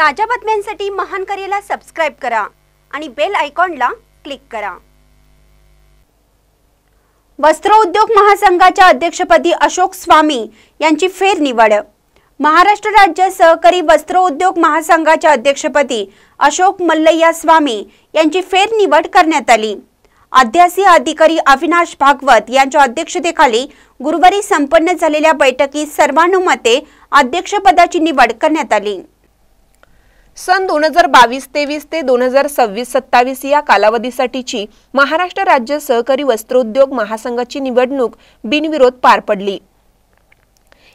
ताज्या बातम्यांसाठी महान करेला सबस्क्राईब करा आणि बेल आयकॉनला क्लिक करा वस्त्र उद्योग महासंघाच्या अध्यक्षपदी अशोक स्वामी यांची फेरनिवड महाराष्ट्र राज्य सहकारी वस्त्र उद्योग महासंघाच्या अध्यक्षपदी अशोक मल्लय्या स्वामी यांची फेरनिवड करण्यात आली अध्यासी अधिकारी अविनाश भागवत यांच्या अध्यक्षतेखाली गुरुवारी संपन्न झालेल्या बैठकीत सर्वानुमते अध्यक्षपदाची निवड करण्यात आली सन 2022 हजार तेवीस ते 2026 हजार सव्वीस सत्तावीस या कालावधीसाठीची महाराष्ट्र राज्य सहकारी वस्त्रोद्योग महासंघाची निवडणूक बिनविरोध पार पडली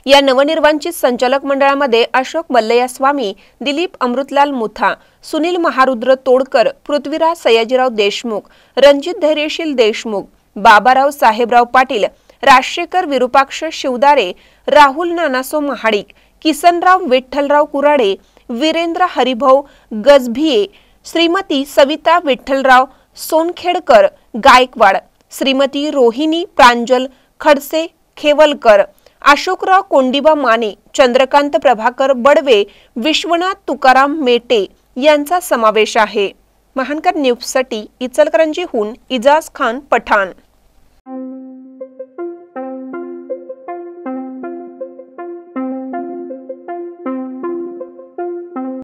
या नवनिर्वाचित संचालक मंडळामध्ये अशोक मल्लया स्वामी दिलीप अमृतलाल मुथा सुनील महारुद्र तोडकर पृथ्वीराज सयाजीराव देशमुख रणजित धैर्यशील देशमुख बाबाराव साहेबराव पाटील राजशेखर विरुपाक्ष शिवदारे राहुल नानासो महाडिक किसनराव विठ्ठलराव कुराडे विरेंद्र हरिभाऊ गजभिये श्रीमती सविता विठ्ठलराव सोनखेडकर गायकवाड श्रीमती रोहिणी प्रांजल खडसे खेवलकर अशोकराव कोंडिबा माने चंद्रकांत प्रभाकर बडवे विश्वनाथ तुकाराम मेटे यांचा समावेश आहे महानकर न्यूजसाठी इचलकरंजीहून इजाज खान पठाण